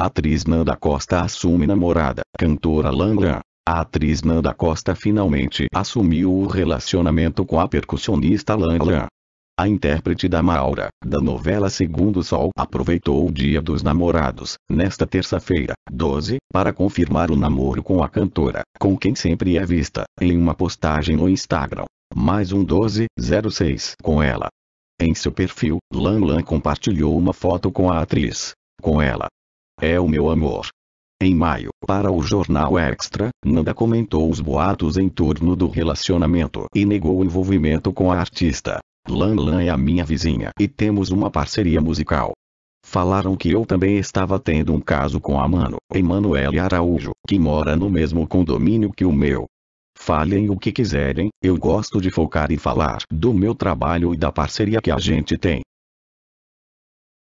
Atriz Nanda Costa assume namorada, cantora Langan. A atriz Nanda Costa finalmente assumiu o relacionamento com a percussionista Langan. A intérprete da Maura, da novela Segundo Sol, aproveitou o Dia dos Namorados, nesta terça-feira, 12, para confirmar o namoro com a cantora, com quem sempre é vista, em uma postagem no Instagram. Mais um 1206 com ela. Em seu perfil, Lan Lan compartilhou uma foto com a atriz. Com ela, é o meu amor. Em maio, para o jornal Extra, Nanda comentou os boatos em torno do relacionamento e negou o envolvimento com a artista. Lan Lan é a minha vizinha e temos uma parceria musical. Falaram que eu também estava tendo um caso com a Mano, Emanuele Araújo, que mora no mesmo condomínio que o meu. Falem o que quiserem, eu gosto de focar e falar do meu trabalho e da parceria que a gente tem.